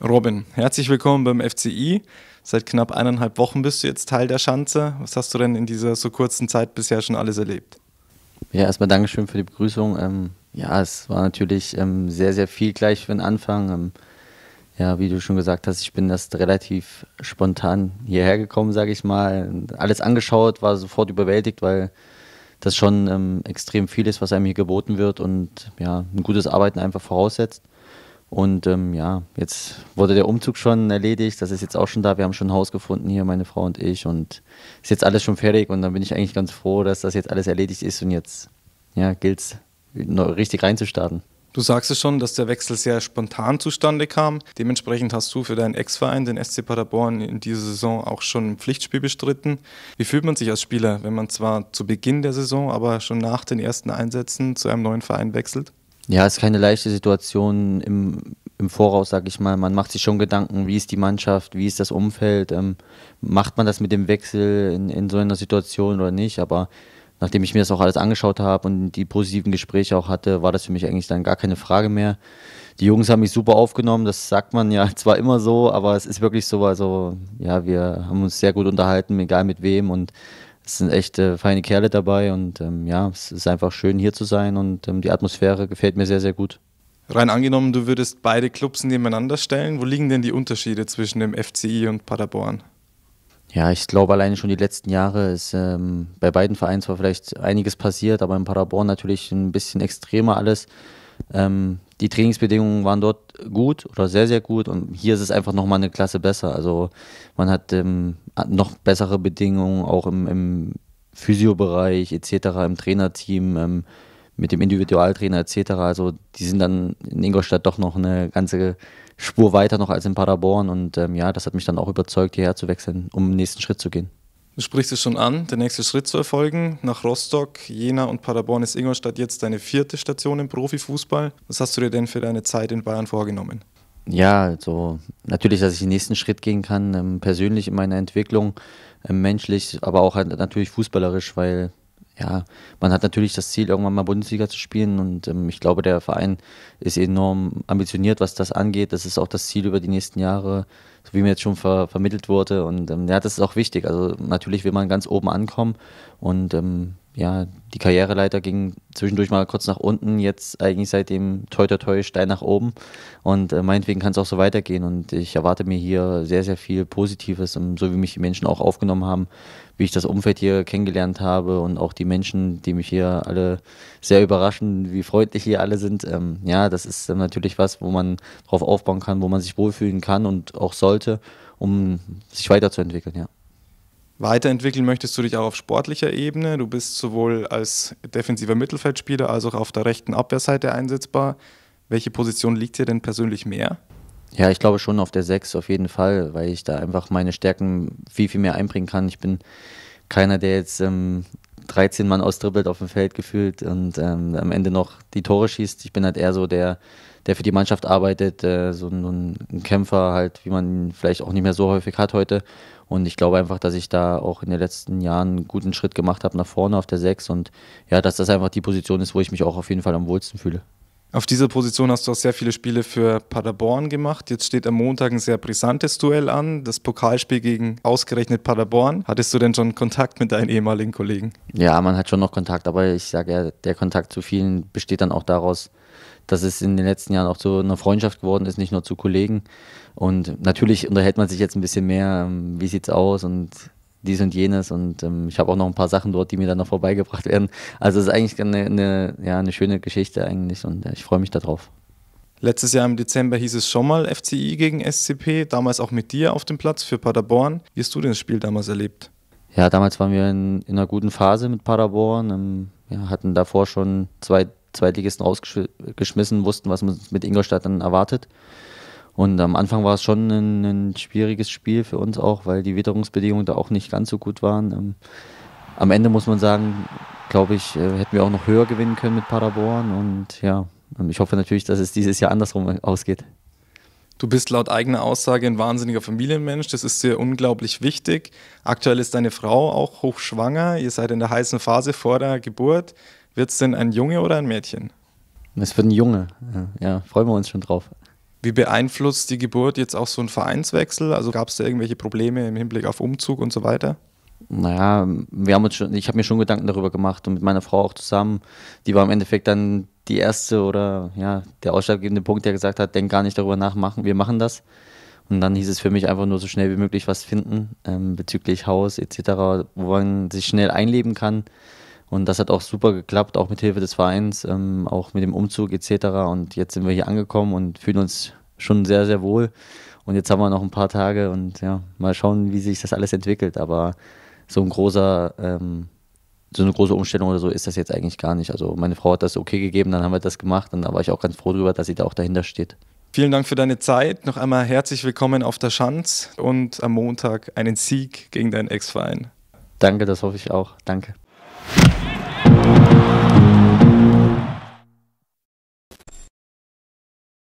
Robin, herzlich willkommen beim FCI. Seit knapp eineinhalb Wochen bist du jetzt Teil der Schanze. Was hast du denn in dieser so kurzen Zeit bisher schon alles erlebt? Ja, erstmal Dankeschön für die Begrüßung. Ähm, ja, es war natürlich ähm, sehr, sehr viel gleich für den Anfang. Ähm, ja, wie du schon gesagt hast, ich bin erst relativ spontan hierher gekommen, sage ich mal. Alles angeschaut, war sofort überwältigt, weil das schon ähm, extrem viel ist, was einem hier geboten wird und ja, ein gutes Arbeiten einfach voraussetzt. Und ähm, ja, jetzt wurde der Umzug schon erledigt, das ist jetzt auch schon da. Wir haben schon ein Haus gefunden hier, meine Frau und ich. Und ist jetzt alles schon fertig. Und dann bin ich eigentlich ganz froh, dass das jetzt alles erledigt ist. Und jetzt ja, gilt es, richtig reinzustarten. Du sagst es schon, dass der Wechsel sehr spontan zustande kam. Dementsprechend hast du für deinen Ex-Verein, den SC Paderborn, in dieser Saison auch schon ein Pflichtspiel bestritten. Wie fühlt man sich als Spieler, wenn man zwar zu Beginn der Saison, aber schon nach den ersten Einsätzen zu einem neuen Verein wechselt? Ja, es ist keine leichte Situation im, im Voraus, sag ich mal. Man macht sich schon Gedanken, wie ist die Mannschaft, wie ist das Umfeld, ähm, macht man das mit dem Wechsel in, in so einer Situation oder nicht, aber nachdem ich mir das auch alles angeschaut habe und die positiven Gespräche auch hatte, war das für mich eigentlich dann gar keine Frage mehr. Die Jungs haben mich super aufgenommen, das sagt man ja zwar immer so, aber es ist wirklich so, also ja, wir haben uns sehr gut unterhalten, egal mit wem und es sind echt äh, feine Kerle dabei und ähm, ja, es ist einfach schön hier zu sein und ähm, die Atmosphäre gefällt mir sehr, sehr gut. Rein angenommen, du würdest beide Clubs nebeneinander stellen. Wo liegen denn die Unterschiede zwischen dem FCI und Paderborn? Ja, ich glaube, alleine schon die letzten Jahre ist ähm, bei beiden Vereinen zwar vielleicht einiges passiert, aber in Paderborn natürlich ein bisschen extremer alles. Ähm, die Trainingsbedingungen waren dort gut oder sehr, sehr gut und hier ist es einfach nochmal eine Klasse besser. Also man hat ähm, noch bessere Bedingungen auch im, im Physiobereich etc., im Trainerteam, ähm, mit dem Individualtrainer etc. Also die sind dann in Ingolstadt doch noch eine ganze Spur weiter noch als in Paderborn und ähm, ja, das hat mich dann auch überzeugt, hierher zu wechseln, um den nächsten Schritt zu gehen. Du sprichst es schon an, der nächste Schritt zu erfolgen. Nach Rostock, Jena und Paderborn ist Ingolstadt jetzt deine vierte Station im Profifußball. Was hast du dir denn für deine Zeit in Bayern vorgenommen? Ja, also natürlich, dass ich den nächsten Schritt gehen kann, ähm, persönlich in meiner Entwicklung, ähm, menschlich, aber auch halt natürlich fußballerisch, weil ja, man hat natürlich das Ziel, irgendwann mal Bundesliga zu spielen und ähm, ich glaube, der Verein ist enorm ambitioniert, was das angeht. Das ist auch das Ziel über die nächsten Jahre, so wie mir jetzt schon ver vermittelt wurde und ähm, ja, das ist auch wichtig. Also natürlich will man ganz oben ankommen und ähm, ja, die Karriereleiter ging zwischendurch mal kurz nach unten, jetzt eigentlich seitdem dem Toi Toi Toi Stein nach oben. Und äh, meinetwegen kann es auch so weitergehen. Und ich erwarte mir hier sehr, sehr viel Positives, und so wie mich die Menschen auch aufgenommen haben, wie ich das Umfeld hier kennengelernt habe und auch die Menschen, die mich hier alle sehr überraschen, wie freundlich hier alle sind. Ähm, ja, das ist ähm, natürlich was, wo man drauf aufbauen kann, wo man sich wohlfühlen kann und auch sollte, um sich weiterzuentwickeln, ja. Weiterentwickeln möchtest du dich auch auf sportlicher Ebene. Du bist sowohl als defensiver Mittelfeldspieler als auch auf der rechten Abwehrseite einsetzbar. Welche Position liegt dir denn persönlich mehr? Ja, ich glaube schon auf der 6 auf jeden Fall, weil ich da einfach meine Stärken viel, viel mehr einbringen kann. Ich bin keiner, der jetzt ähm, 13 Mann austribbelt auf dem Feld gefühlt und ähm, am Ende noch die Tore schießt. Ich bin halt eher so der, der für die Mannschaft arbeitet, äh, so ein, ein, Kämpfer halt, wie man ihn vielleicht auch nicht mehr so häufig hat heute. Und ich glaube einfach, dass ich da auch in den letzten Jahren einen guten Schritt gemacht habe nach vorne auf der 6 und ja, dass das einfach die Position ist, wo ich mich auch auf jeden Fall am wohlsten fühle. Auf dieser Position hast du auch sehr viele Spiele für Paderborn gemacht. Jetzt steht am Montag ein sehr brisantes Duell an, das Pokalspiel gegen ausgerechnet Paderborn. Hattest du denn schon Kontakt mit deinen ehemaligen Kollegen? Ja, man hat schon noch Kontakt, aber ich sage ja, der Kontakt zu vielen besteht dann auch daraus, dass es in den letzten Jahren auch zu einer Freundschaft geworden ist, nicht nur zu Kollegen. Und natürlich unterhält man sich jetzt ein bisschen mehr, ähm, wie sieht es aus und dies und jenes. Und ähm, ich habe auch noch ein paar Sachen dort, die mir dann noch vorbeigebracht werden. Also es ist eigentlich eine, eine, ja, eine schöne Geschichte eigentlich und äh, ich freue mich darauf. Letztes Jahr im Dezember hieß es schon mal FCI gegen SCP, damals auch mit dir auf dem Platz für Paderborn. Wie hast du das Spiel damals erlebt? Ja, damals waren wir in, in einer guten Phase mit Paderborn, Wir ähm, hatten davor schon zwei Zweitligisten rausgeschmissen, wussten, was uns mit Ingolstadt dann erwartet. Und am Anfang war es schon ein, ein, schwieriges Spiel für uns auch, weil die Witterungsbedingungen da auch nicht ganz so gut waren. Ähm, am Ende muss man sagen, glaube ich, äh, hätten wir auch noch höher gewinnen können mit Paderborn. Und ja, ich hoffe natürlich, dass es dieses Jahr andersrum ausgeht. Du bist laut eigener Aussage ein wahnsinniger Familienmensch. Das ist dir unglaublich wichtig. Aktuell ist deine Frau auch hochschwanger. Ihr seid in der heißen Phase vor der Geburt. Wird es denn ein Junge oder ein Mädchen? Es wird ein Junge. Ja, freuen wir uns schon drauf. Wie beeinflusst die Geburt jetzt auch so einen Vereinswechsel? Also gab es da irgendwelche Probleme im Hinblick auf Umzug und so weiter? Naja, wir haben uns schon, ich habe mir schon Gedanken darüber gemacht und mit meiner Frau auch zusammen. Die war im Endeffekt dann die erste oder ja, der ausschlaggebende Punkt, der gesagt hat, denk gar nicht darüber nach, machen, wir machen das. Und dann hieß es für mich einfach nur so schnell wie möglich was finden ähm, bezüglich Haus etc., wo man sich schnell einleben kann. Und das hat auch super geklappt, auch mit Hilfe des Vereins, ähm, auch mit dem Umzug etc. Und jetzt sind wir hier angekommen und fühlen uns schon sehr, sehr wohl. Und jetzt haben wir noch ein paar Tage und ja, mal schauen, wie sich das alles entwickelt. Aber so ein großer, ähm, so eine große Umstellung oder so ist das jetzt eigentlich gar nicht. Also meine Frau hat das okay gegeben, dann haben wir das gemacht und da war ich auch ganz froh drüber, dass sie da auch dahinter steht. Vielen Dank für deine Zeit. Noch einmal herzlich willkommen auf der Schanz und am Montag einen Sieg gegen deinen Ex-Verein. Danke, das hoffe ich auch. Danke.